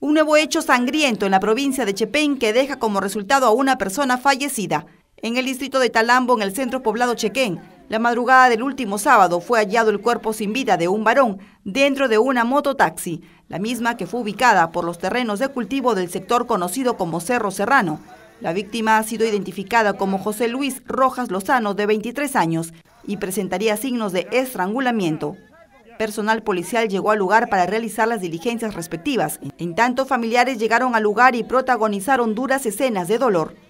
Un nuevo hecho sangriento en la provincia de Chepén que deja como resultado a una persona fallecida. En el distrito de Talambo, en el centro poblado Chequén, la madrugada del último sábado fue hallado el cuerpo sin vida de un varón dentro de una mototaxi, la misma que fue ubicada por los terrenos de cultivo del sector conocido como Cerro Serrano. La víctima ha sido identificada como José Luis Rojas Lozano, de 23 años, y presentaría signos de estrangulamiento. Personal policial llegó al lugar para realizar las diligencias respectivas. En tanto, familiares llegaron al lugar y protagonizaron duras escenas de dolor.